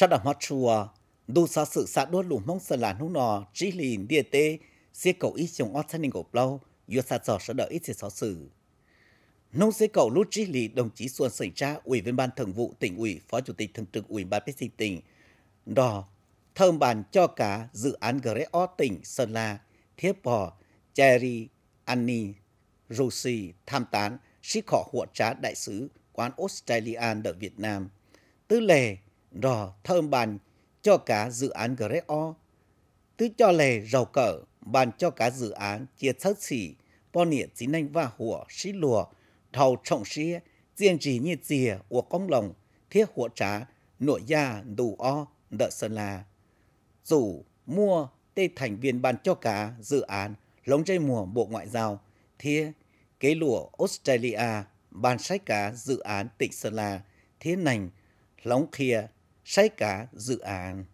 sa đà hoa chùa đu sa sự sa đua lũ mong sơn là nung nò chỉ lì địa tế, xe cầu ít chồng ót thân ngộp lâu vừa sa sò sa đỡ ít sẽ xó xử nông xe cầu lúc chỉ lì đồng chí xuân xảy ra ủy viên ban thường vụ tỉnh ủy phó chủ tịch thường trực ủy ban PC tỉnh đò thơm bàn cho cả dự án GRO tỉnh Sơn La, Thiếp Bò, Cherry, Annie, Rusi, Tham Tán, Sĩ Khỏ Hụa Trá Đại sứ Quán Australia ở Việt Nam. Tư lề rò thơm bàn cho cả dự án Greo. Tứ cho lề rầu cỡ bàn cho cả dự án chia thất xỉ, bò nịa chí nanh và hùa xí lùa, thầu trọng xí, riêng trì như dìa của công lòng, thiết hùa trá, nội gia đủ o, đợ sơn la Dù mua tê thành viên bàn cho cả dự án lống dây mùa Bộ Ngoại giao, thiết kế lùa Australia, bàn sách cả dự án tỉnh Sơn La, thế nành, lóng khìa say cả dự án.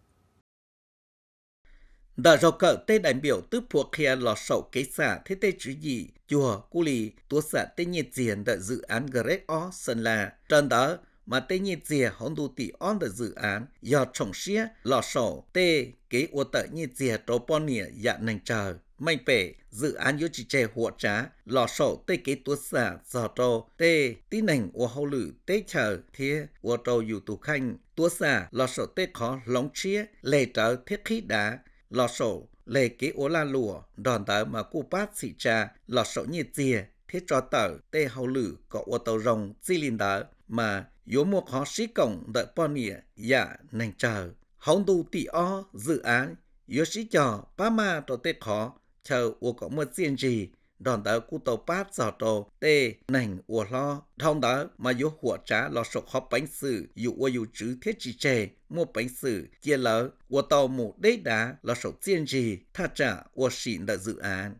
Đã rào cỡ tê đại biểu tư thuộc kia lò sầu kế xã thế tê chữ gì, chùa, Cú lì, tùa xã tê nhiệt diện đợi dự án Great O Sơn La. Trần đó, mà tê nhiệt diện hòn đủ tỷ on đợi dự án, do trọng xía, lò sầu, tê kế ua tợ nhiệt diện trô bò nịa dạ nành chờ mạnh bể dự án yếu chỉ trẻ hộ trá lò sổ tê kế tuốt xả giò trô tê tí nành của hậu lử tê chờ thia của trô dù tù khanh tuốt xả lò sổ tê khó lóng chia lệ trở thiết khí đá lò sổ lệ kế ua la lùa đòn tờ mà cu bát xị trà lò sổ nhiệt dìa thiết trò tờ tê hậu lử có ô tàu rồng di linh tờ mà yếu mua khó sĩ cổng đợi bò nịa dạ nành chờ hóng tu tị o dự án yếu sĩ trò ba ma trò tê khó chờ ua có một diện trì đòn tớ cụ tàu phát giò trồ tê nành ua lo thông đỡ mà vô hủa trá lo sổ khó bánh sử dụ ua dụ chứ thiết chỉ trẻ mua bánh sử kia lỡ ua tàu mù đế đá lo sổ diện trì tha trả ua xịn đợi dự án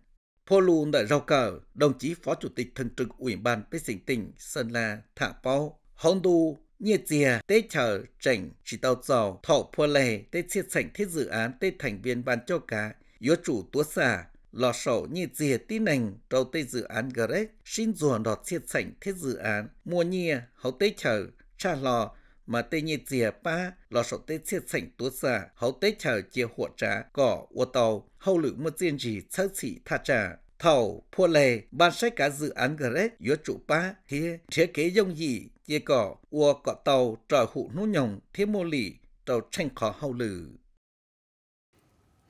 Phô lù đã rau cờ, đồng chí Phó Chủ tịch Thường trực Ủy ban Bế sinh tỉnh Sơn La Thả Bao, Hồng Đu, Nhiệt Dìa, Tế Chờ, Trảnh, Chỉ Tàu dò Thọ Phô Lè, Tế chia Sảnh Thiết Dự án, Tế Thành viên Ban Cho Cá, Yếu Chủ Túa Xà, lò sổ như dìa tí nành trâu tây dự án greg xin dùa đọt siết sảnh thế dự án mua nhia hậu tế chờ cha lò mà tê như dìa ba lò sổ tê siết sảnh tố giả hậu tế chờ chia hộ trá cỏ ô tàu hậu lự một diện gì chắc sĩ tha trả thầu phua lề ban sách cả dự án greg do chủ ba thế thiết kế dông gì chia cỏ ua cỏ tàu trò hụ nú nhồng thế mô lì trò tranh khó hậu lử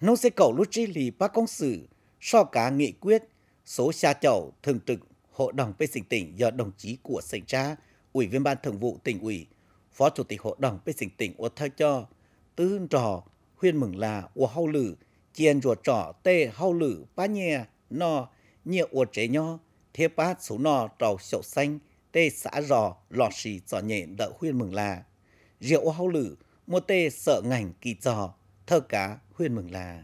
nông sẽ cầu lúc chi lì ba công sự so cá nghị quyết số xa chậu thường trực Hội đồng Vệ sinh tỉnh do đồng chí của xảy ra, Ủy viên Ban Thường vụ tỉnh ủy, Phó Chủ tịch Hội đồng Vệ sinh tỉnh Ua Thơ Cho, Tư Trò, Huyên Mừng Là, Ua Hau Lử, Chiên ruột trò Tê Hau Lử, Pá Nhè, No, Nhẹ Ua Chế Nho, Thế Bát Số No, trò Sậu Xanh, Tê Xã Rò, Lọt Xì trò Nhẹ đỡ Huyên Mừng Là. Rượu Ua Hau Lử, Mua Tê Sợ Ngành Kỳ trò Thơ Cá, Huyên Mừng Là.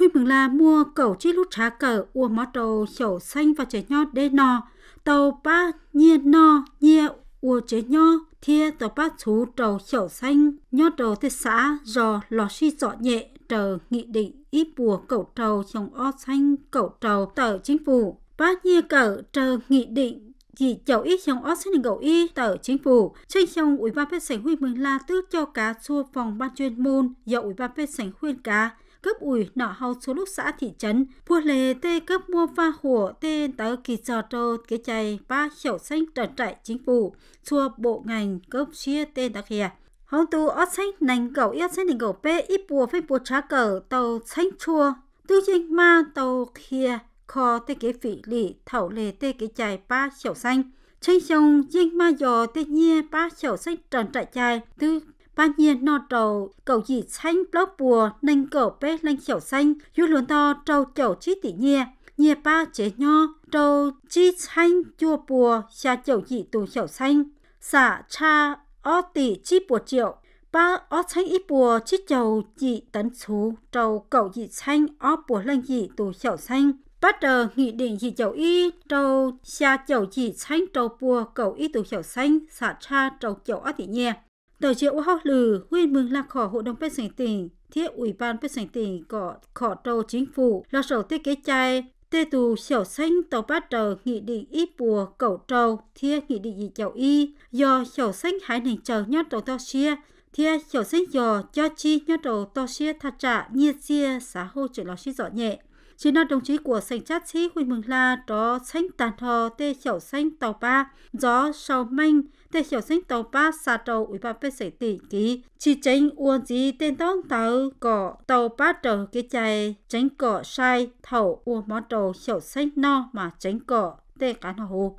Huy mừng là mua cầu chiếc lút trá cờ ua mó trầu hiểu xanh và chế nho đê nò. Tàu ba nhia no nhia ua chế nho thia tàu ba chú trầu hiểu xanh nho trầu thiết xã rò lò suy dọ nhẹ trờ nghị định ít bùa cầu trầu trồng o xanh cầu trầu tờ chính phủ. Ba nhia cờ trờ nghị định chỉ chậu ít trong ớt xin gầu y tờ chính phủ trên trong ủy ban phê sảnh huy mừng la tước cho cá xua phòng ban chuyên môn do ủy ban phê sảnh khuyên cá cấp ủi nọ hầu số lúc xã thị trấn vua lề tê cấp mua pha hùa tê tớ kỳ trò trô kế chày ba hiểu xanh trở trại chính phủ chùa bộ ngành cấp chia tê đặc hiệp hong tu ót xanh nành cầu yết xanh nành cầu pe ít bùa phê bùa trá cờ tàu xanh chua tư chanh ma tàu kia kho tê kế phỉ lì thảo lề tê kế chày ba hiểu xanh chanh sông dinh ma dò tê nhia ba hiểu xanh tròn trại chài tư ba nhiên no trầu cầu dị xanh block bùa nâng cầu bé lanh chảo xanh yu luôn to trầu chảo chi tỷ nhẹ nhẹ ba chế nho trầu chi xanh chua bùa xa chảo dị tù chảo xanh xả cha o tỷ chi bùa triệu ba o xanh ít bùa chi chầu dị tấn chú trầu cầu dị xanh o bùa lanh dị tù chảo xanh bắt đầu nghị định dị chầu y trầu xa chầu dị xanh trầu bùa cầu y tù chầu xanh xả cha trầu chầu ở thị nhẹ Tờ chiều ô hóc lừ, nguyên mừng là khỏi hội đồng bên sảnh tỉnh, thiết ủy ban bên sảnh tỉnh có khỏi trâu chính phủ, lo sổ tiết kế chai, tê tù xẻo xanh tàu bát trờ nghị định ít bùa cẩu trâu, thiết nghị định gì chào y, do xẻo xanh hải nền chờ nhót trầu to xia, thiết xẻo xanh giò cho chi nhót trầu to xia thật trả nhiệt xia xã hội trở lo xí dọ nhẹ chỉ là đồng chí của sành chát sĩ Huỳnh Mừng La đó sánh tàn hò tê chảo sánh tàu ba, gió sầu manh, tê chảo sánh tàu ba xa đầu ủy ban bê sảy tỷ ký, chỉ tránh uôn gì tên tông tàu cỏ tàu ba trở cái chày, tránh cỏ sai, thầu uôn món đầu chảo sánh no mà tránh cỏ tê cá nò hồ.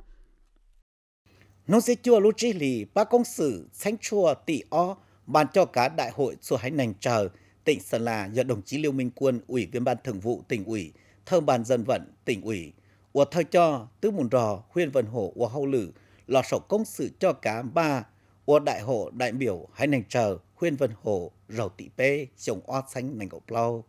Nó sẽ chua lúc trí lì ba công sự sánh chua tỷ o bàn cho cả đại hội sửa hãy nành chờ tỉnh Sơn La do đồng chí Liêu Minh Quân, Ủy viên Ban Thường vụ tỉnh ủy, thơm ban dân vận tỉnh ủy, của thơ cho tứ mùn rò huyện vân hồ của hậu lử lò sổ công sự cho cá ba của đại hộ đại biểu hai nành chờ huyện vân hồ rầu tị pê trồng o xanh nành gọc lau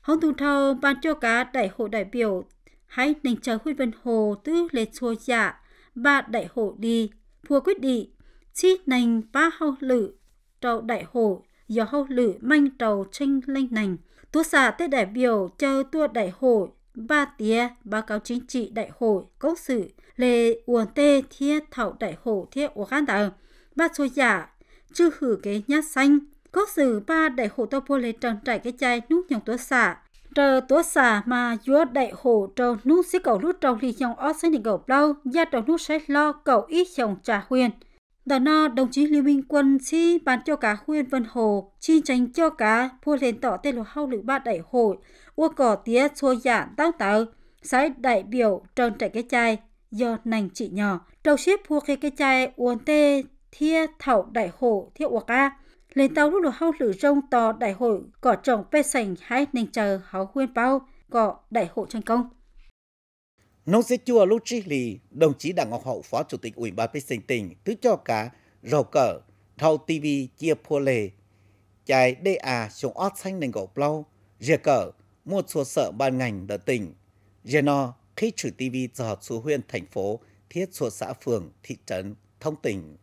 hôm tu thâu ban cho cá đại hộ đại biểu hãy nành chờ huyện vân hồ tứ lê chua dạ ba đại hộ đi phua quyết định chi nành ba hậu lử trầu đại hội do hậu lử manh trầu tranh lanh nành. Tu xà tới đại biểu chờ tua đại hội ba tía báo cáo chính trị đại hội cấu sự lệ uẩn tê thiết thảo đại hội thiết ổ khán đạo ba số giả chư hử cái nhát xanh cấu sự ba đại hội tàu bô lệ trần trải cái chai nút nhòng tu xà trờ tu xà mà chúa đại hộ trầu nút xí cầu lút trầu lì nhòng ó xanh đi cầu lâu gia trầu nút sẽ lo cầu ít chồng trà huyền đó nó đồng chí Lưu Minh Quân chi bán cho cá khuyên Vân Hồ, chi tránh cho cá phô lên tỏ tên là hậu lữ ba đại hội, ua cỏ tía xua giả tao tàu, sái đại biểu trần trẻ cái chai, do nành chị nhỏ. Trâu xếp phô khê cái chai uốn tê thia thảo đại hồ thiệu ua ca. Lên tàu lúc là hậu lữ rông tò đại hội cỏ trồng bê sành hai nành chờ háo khuyên bao, cỏ đại hội tranh công. Nông sẽ chua lúc trí lì, đồng chí Đảng Ngọc Hậu Phó Chủ tịch Ủy ban Bích Sinh tỉnh thứ cho cả rầu cờ thâu TV chia phô lề. Chài đê à xuống ót xanh nền gỗ plau, rìa cờ một số sở ban ngành đỡ tỉnh. Rìa no, khi trừ TV cho hợp số huyện thành phố, thiết số xã phường, thị trấn, thông tỉnh.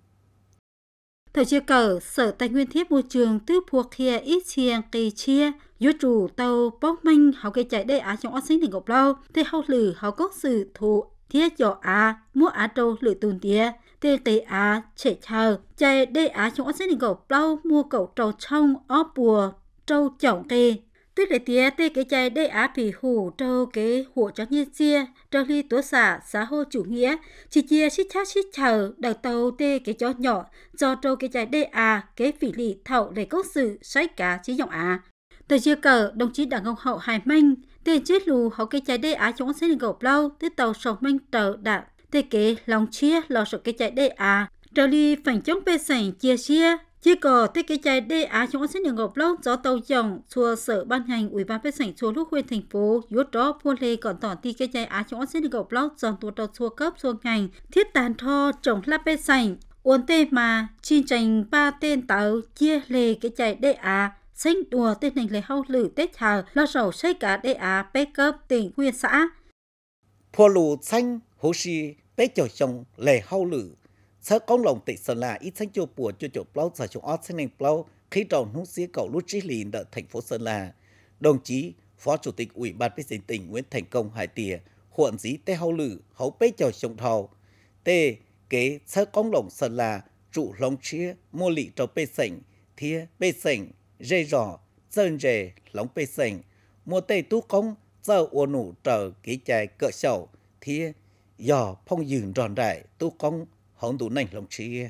Thời chia cờ, Sở Tài nguyên Thiết Môi trường tư thuộc kia ít chiêng kỳ chia, yo chủ tàu bóc minh họ cái chạy đây á trong ớt sinh thì ngọc lâu thế hậu lử họ có sự thụ thiết cho á mua á trâu lử tùn tía tê tê á chạy chờ chạy đây á trong ớt sinh thì ngọc lâu mua cậu trâu trong ó bùa trâu chồng tê tức lệ tía tê cái chạy đây á phì hủ trâu cái hủ cho nhiên chia trâu ly tố xã xã hội chủ nghĩa chỉ chia xích chát xích chờ đầu tàu tê cái chó nhỏ do trâu cái chạy đây á cái phỉ lì thậu để cốt sự xoáy cá chỉ dòng á Tờ dư cờ, đồng chí đảng công hậu Hải Minh, tê chết lù hậu cái chạy đê á chống xe gộp lâu, từ tàu sông minh tờ đạc, tê kế lòng chia lò sổ cái chạy đê á, trở đi phản chống bê sảnh chia chia, chỉ cờ từ cái chạy đê á chống xe gộp lâu gió tàu dòng xua sở ban hành ủy ban bê sảnh xua lúc huyện thành phố yốt đó pua lê còn tỏ tì cái chạy á chống xe gộp lâu dòng tù tàu xua cấp xua ngành thiết tàn tho trồng lắp bê sảnh uốn tê mà chi trình ba tên tàu chia lề cái chạy đê á sinh đùa tên hình lấy hâu lử tết thờ lo rầu xây cả đê á bê cơm tỉnh nguyên xã. Phô lù xanh hồ xì bê chở chồng lề hâu lử sớ công lòng tị sơn là ít xanh chùa bùa chùa chùa plau sở chúng ót xanh nền plau khi tròn hút xía cầu lút trí lìn ở thành phố sơn la đồng chí phó chủ tịch ủy ban bí dân tỉnh nguyễn thành công hải tìa huận dí tê hâu lử hấu bê chở chồng thầu tê kế sớ công lòng sơn la trụ lòng chia mua lị trò bê sảnh thia bê sảnh dây rõ, dân dề, lóng bê sành, mùa tây tu công, giờ ô nụ trở kỹ chạy cỡ sầu, thì dò phong dừng tròn đại tu công, hóng đủ nành lòng trí.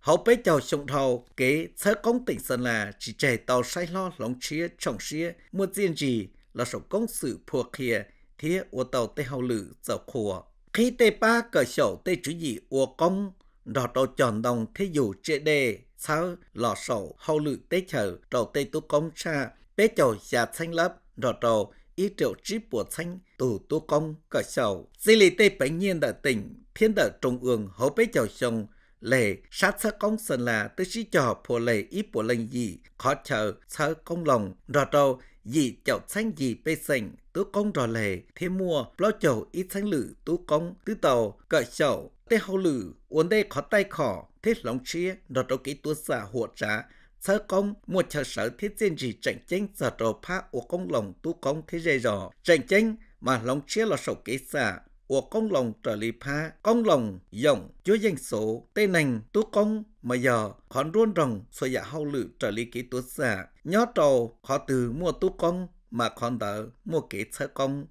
Hậu bế chào sông thầu, kế thơ công tỉnh Sơn là chỉ chạy tàu sai lo lòng trí trọng trí, mua riêng gì là sổ công sự phùa kia, thì ô tàu tê hậu lử dạo khùa. Khi tê ba cỡ sổ tê chú dị ô công, đỏ đầu tròn đồng thế dù chế đề sau lò sổ hậu lự tế chờ trò tây tu công cha bế chầu già xanh lớp rọ trầu ý triệu trí bùa xanh tù tu công cờ sầu di lì tây bánh nhiên đỡ tỉnh thiên đỡ trung ương hậu bế chầu sông lệ sát sơ công sơn là tư sĩ trò phù lệ ý bộ lệnh gì khó chờ sơ công lòng rọ trầu dị chậu xanh dị bê sành tú công rò lề thế mua lo chậu ít xanh lự tú công tứ tàu cỡ chậu tế hậu lử uốn đây khó tay khó thế lòng chia đọt đầu kỹ tu giả hộ trả sơ công một chờ sở thế trên gì tranh tranh giờ đồ phá của công lòng tu công thế dây dò tranh tranh mà lòng chia là sầu kỹ giả của công lòng trở lý phá công lòng dòng chúa danh số tê nành tu công mà giờ khó luôn rồng số giả dạ hậu lử trở lý kỹ tu giả nhó trầu khó từ mua tu công mà khó đỡ mua kỹ sơ công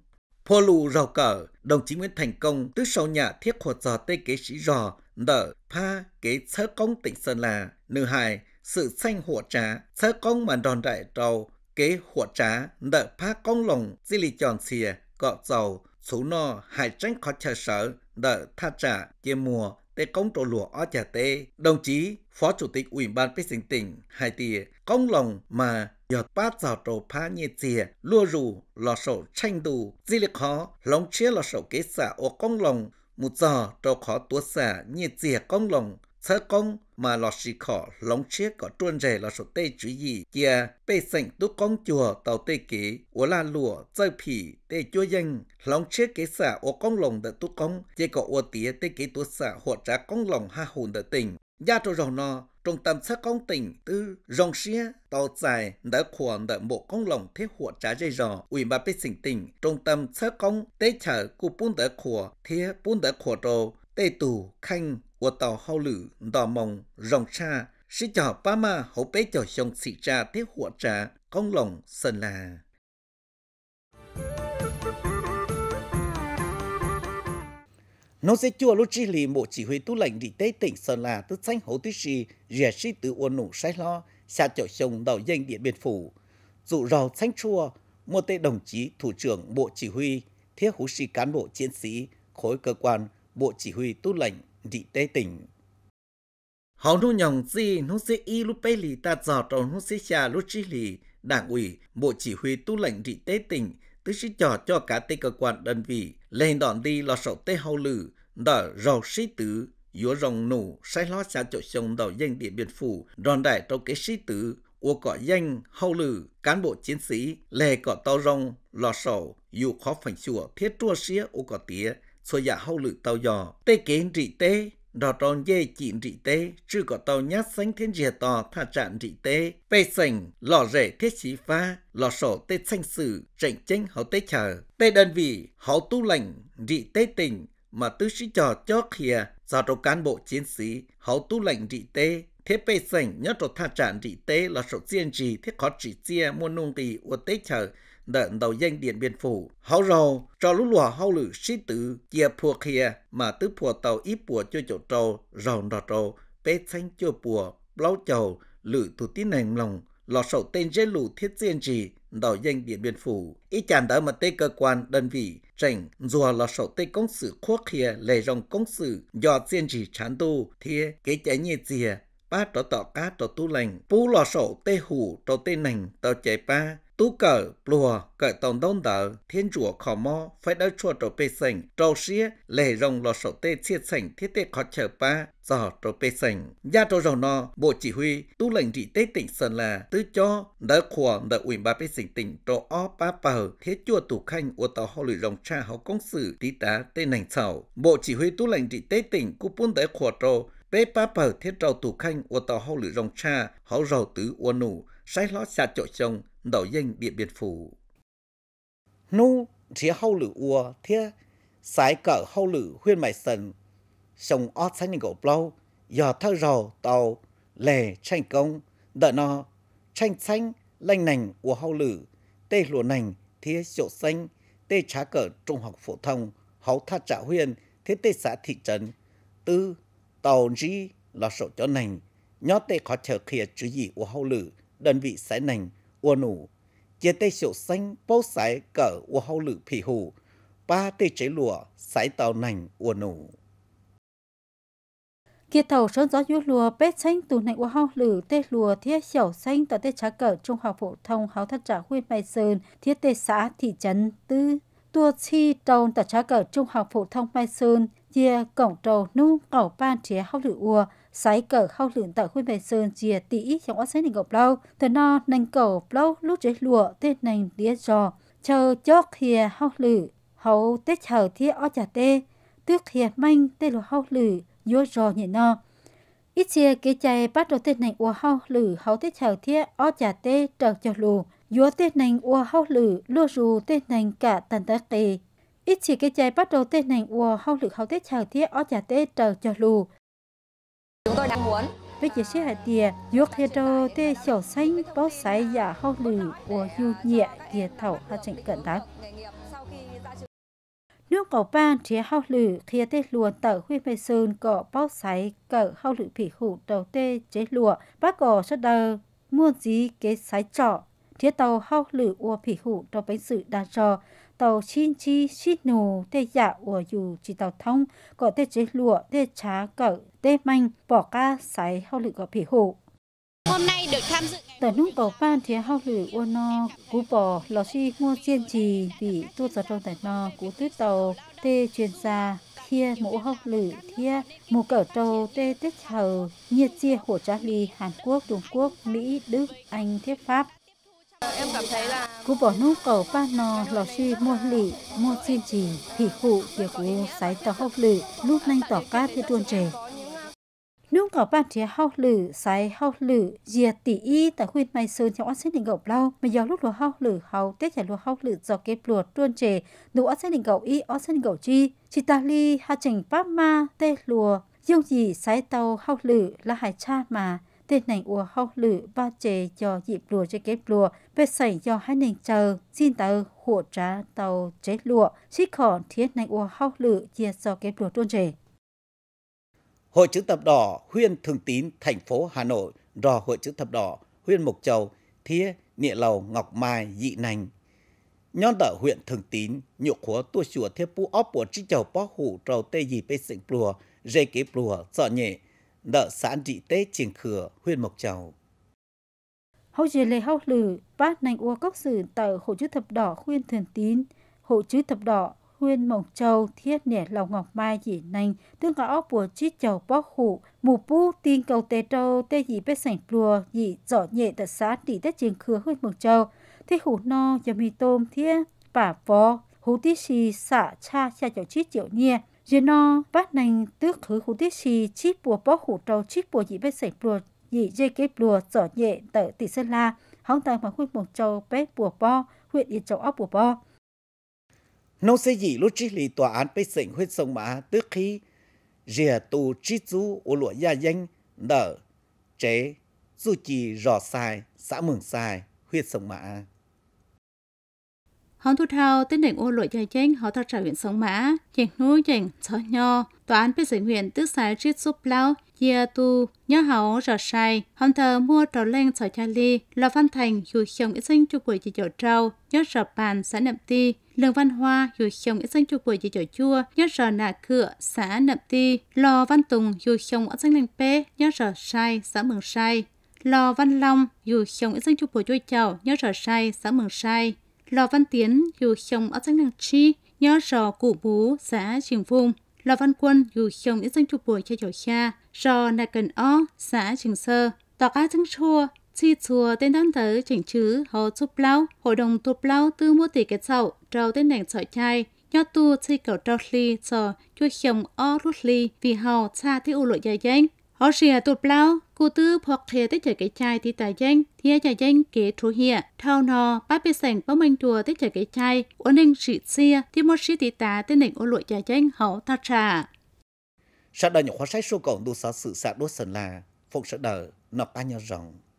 hồ lù rào cờ, đồng chí Nguyễn Thành Công tức sau nhà thiết hột giò tê kế sĩ rò, nở pha kế sơ công tỉnh Sơn La, nữ hài, sự xanh hộ trá, sơ công mà đòn đại trầu, kế hộ trá, nở pha công lồng, di lì tròn xìa, cọ dầu, số no, hải tranh khó chờ sở, nở tha trả, chia mùa, tê công trộn lùa o chả tê. Đồng chí, Phó Chủ tịch Ủy ban Bích Sinh tỉnh, Hải Tìa, công lồng mà 有八早周怕日子落入老手程度，这里靠龙切老手给啥我工龙，木早周靠多啥日子工龙，车工 mà lọ sĩ khó lòng chế có tuôn rẻ là số tê chú ý kia bê sinh tu con chùa tàu tê kế ổ la lùa chơi phỉ tê chua dân lòng chế kế xả ổ con lòng đợt tu con chế có ổ tía tê kế tu xả hộ trả con lòng ha hồn đợt tình gia trò rồng nó trung tâm xã công tỉnh từ rong xia tàu dài đã khoản đợi bộ công lòng thế hộ trả dây rò ủy ban bê sinh tỉnh trung tâm xã công tế chở cụ bún đỡ khổ thế bún đỡ khổ trồ tê tù khanh của tàu hậu lử đò mông rong xa sĩ trò ba ma hậu bế trò xong sĩ trà thế hộ trả công lòng sơn là nó sẽ chua lúc chỉ lì bộ chỉ huy tu lệnh đi tế tỉnh sơn la tức xanh hồ tí sĩ rìa sĩ từ uôn nụ sai lo xa chở sông đầu danh điện biên phủ dụ rào xanh chua một tệ đồng chí thủ trưởng bộ chỉ huy thiết hữu sĩ cán bộ chiến sĩ khối cơ quan bộ chỉ huy tu lệnh đi tế tỉnh họ nu nhòng gì nó sẽ y lúc bay lì ta dò tròn nó sẽ xa lúc chỉ lì đảng ủy bộ chỉ huy tu lệnh đi tế tỉnh tức sĩ trò cho cả tây cơ quan đơn vị lên đòn đi là sổ tế hậu lử đỡ rầu sĩ tử yếu rồng nụ sai lót xa chỗ sông đầu danh điện biên phủ đòn đại trong kế sĩ tử ua cỏ danh hậu lử cán bộ chiến sĩ lề cỏ tàu rồng lò sổ dù khó phành chùa thiết trua xía ua cỏ tía xua dạ hậu lử tàu giò tê kiến trị tế đó tròn dê chỉ trị tế, chứ có tàu nhát xanh thiên dìa tò thả trạng trị tế, bê sành, lò rể thiết chí pha, lò sổ tê xanh sử, rảnh chênh hậu tế chờ, tê đơn vị, hậu tu lệnh trị tế tình, mà tư sĩ trò cho khìa, do đầu cán bộ chiến sĩ, hậu tu lệnh trị tế, thế bê sành nhớ trò thả trạng trị tế, lò sổ riêng trị, thế khó trị chia, mua nông kỳ, ua tế chờ, đợn đầu danh điện biên phủ hậu rầu cho lũ lùa hậu lự sĩ tử chia phùa kia mà tứ phùa tàu ít bùa cho chỗ trâu rầu nọ trâu bé xanh cho bùa bao chầu lự thủ tín hành lòng lò sầu tên dễ lù thiết diện trì đảo danh điện biên phủ ý chản đã mà tê cơ quan đơn vị rảnh rùa lò sầu tê công sự khuất kia lề rồng công sự do diện trì chán tu thiê kế chế nhẹ dìa ba trò tọ cá trò tu lành phú lò sầu tê hủ trò tê nành tàu chạy ba tú cờ plùa cờ tổng đông tờ thiên chùa khò mò phải đỡ chùa trổ bê sành trâu xía lệ rồng lò sổ tê chia sành thiết tê khó chờ ba giò trổ bê sành gia trâu rồng nò bộ chỉ huy tu lệnh trị tê tỉnh sơn là tứ cho đỡ khùa đỡ ủy ba bê sành tỉnh trổ o ba bờ thiết chùa tù khanh ô tàu hò lụy rồng cha hậu công sự tí tá tê nành sầu bộ chỉ huy tu lệnh trị tê tỉnh cú bún đỡ khùa trâu bê ba bờ thiết trâu tù khanh ô tàu hò lụy rồng cha hậu rầu tứ ô nụ sai lót xa chỗ chồng đổi danh Điện Biên Phủ. Nú chế hậu lử ua thế sái cỡ hậu lử huyên mại sần sông ót sáng những gỗ plau giờ thơ rò tàu lề tranh công đợi nó tranh xanh lanh nành của hậu lử tê lùa nành thế chỗ xanh tê trá cỡ trung học phổ thông hậu tha trả huyên thế tê xã thị trấn tư tàu ri là sổ cho nành nhó tê khó chờ khía chữ gì của hậu lử đơn vị sái nành ua nụ. Chia tay xịu xanh bố sải cỡ ua hâu lự phì hù, ba tê chế lùa sải tàu nành ua nụ. Kiệt thầu sơn gió dũ lùa bế xanh tù nành ua hâu lử tê lùa thiết xỉu xanh tờ tê trá cỡ trung học phổ thông háo thất trả huyên mai sơn thiết tê xã thị trấn tư. Tua chi trông tờ trá cỡ trung học phổ thông mai sơn chia cổng trầu nung cầu ban chế hâu lử ua sái cờ khâu lửng tại khuôn bài sơn chia tỷ trong ớt sái nình gọc lâu tờ no nành cầu lâu lúc chế lụa tên nành đĩa giò chờ chót hìa khâu lử hậu tết chờ thia ớt chả tê tước hìa manh tê lụa khâu lử dô giò nhẹ no ít chia kế chạy bắt đầu tên nành ua khâu lử hậu tết chờ thia ớt chả tê trở cho lù dô tết nành ua khâu lử lô rù tên nành cả tần tắc kề ít chỉ cái chạy bắt đầu tên nành ua khâu lử hậu tết chờ thia ớt chả tê trở cho lù đang muốn với chỉ sẽ hải địa dược hệ trâu tê xảo xanh bó sái giả hao lì của hưu nhẹ địa thảo hạ trình cận đắc nước cầu ban chế hao lử khía tê lùa tở huy phê sơn cỏ bóc sáy cỡ hao lử phỉ hủ đầu tê chế lùa bác cỏ xuất đờ muôn dí kế sái trọ thiết tàu hao lử ua phỉ hủ đầu bánh sự đa trò tàu xin chi xin nù tê dạ ủa dù chỉ tàu thông có thể chế lụa tê trá cỡ tê manh bỏ ca sái hậu lự có phỉ hộ hôm nay được tham dự tại nút cầu ban thì hậu lử uôn no cú bò lò xi mua diên trì vì tu giật trong tại no cú tuyết tàu tê chuyên gia thia mũ hậu lử thia mù cỡ trâu tê tết hầu nhiệt chia hổ trá ly hàn quốc trung quốc mỹ đức anh thiết pháp Em cảm thấy là cú bỏ nút cầu ba nò lò suy mua lì mua chiên trì thì khụ kia cú sái tàu hốc lự lúc nhanh tỏ cá thì tuôn trề nước có bàn chế hao lử sái hao lử dìa tỉ y tại khuyên mai sơn trong ác định gậu lao mà do lúc lúa hao lử hao tết trả lúa hao lử do kép luột tuôn trề đủ ác định gậu y ác định gậu chi chỉ ta ly hà trình pháp ma tê lùa dương gì sái tàu hao lử là hải cha mà tên nành ua hốc lử ba chè cho dịp lùa cho kép lùa về xảy do hai nành chờ xin tờ hộ trá tàu chế lùa xích khỏn thiết nành ua hốc lử chia cho kép lùa trôn trẻ Hội chữ thập đỏ huyện Thường Tín, thành phố Hà Nội, rò hội chữ thập đỏ huyện Mộc Châu, Thía, Nịa Lầu, Ngọc Mai, Dị Nành. Nhon tở huyện Thường Tín, nhục khóa tua chùa thiết pu óp của trí chầu bó hủ trầu tê dì bê xịn plùa, rê kế plùa, sợ nhẹ, nợ sản trị tế triển khửa huyện Mộc Châu. Hậu dề lệ hậu lử bác nành ua cốc sử tờ hộ chữ thập đỏ khuyên thường tín, hộ chữ thập đỏ khuyên Mộc Châu thiết nẻ lầu ngọc mai dị nành tương gõ bùa chít chầu bóc hụ mù pu tin cầu tê trâu tê dị bê sảnh lùa dị rõ nhẹ tờ xã trị tế triển khứa huyện Mộc Châu thế hủ no cho mì tôm thiết bà vò hủ tí xì xả cha cha cháu chít triệu nia giờ nó bắt nành tước khứ khu tiết chi chít bùa bó hủ trâu chít bùa dị bê sảy bùa dị dê kế bùa giỏ nhẹ tờ tỷ sơn la hóng tờ mà khuyên mộng châu bé bùa bò huyện yên châu óc bùa bò nông sẽ dị lúc trí lì tòa án bê sảnh huyết sông mã tước khí rìa tù trí chú ô lụa gia danh đỡ chế dù chỉ rò sai xã mường sai huyết sông mã hòn thu thao tên đỉnh ô lội dài chênh họ thật trả huyện sống mã chỉnh núi chỉnh chó nho tòa án biết giới huyện tức xài triết giúp lao chia tu nhớ hậu rọ sai hòn thờ mua trò lên sỏi cha ly lò văn thành dù chồng ít sinh chu buổi chỉ chỗ trâu nhớ rọ bàn xã nậm ti lường văn hoa dù chồng ít sinh chu buổi chỉ chỗ chua nhớ rọ nà cửa xã nậm ti lò văn tùng dù chồng ít sinh lên pê nhớ rọ sai xã mường sai lò văn long dù chồng ít sinh chu buổi chui chầu nhớ rọ sai xã mường sai Lò Văn Tiến dù chồng ở xã Năng chi, nhớ rò cụ bú xã trường Phung. Lò Văn Quân dù chồng ít danh chụp buổi cho dầu cha, rò nà cần o xã trường sơ. Tòa cá chứng chua, chi chùa tên đón tới chỉnh chứ hồ chụp lao, hội đồng tụp lao tư mua tỷ kết chậu, rau tên đành sợi chai, nhớ tu chi cầu trao ly cho chua chồng ở rút ly vì hầu cha thi u lội dài danh ở xìa tụt lao cụ tư hoặc thề tới chơi cái chai thì tài danh thì chai danh kế chú hiệ thao nò ba bê sành bao mình chùa tới chơi cái chai ổn định sĩ xia thì một sĩ tí tá tới nịnh ô lụi chai danh hậu ta trà sát đời nhỏ khóa sách số cầu đu xá sự sạ đốt sần là phục sát đời nọc ta nhau rộng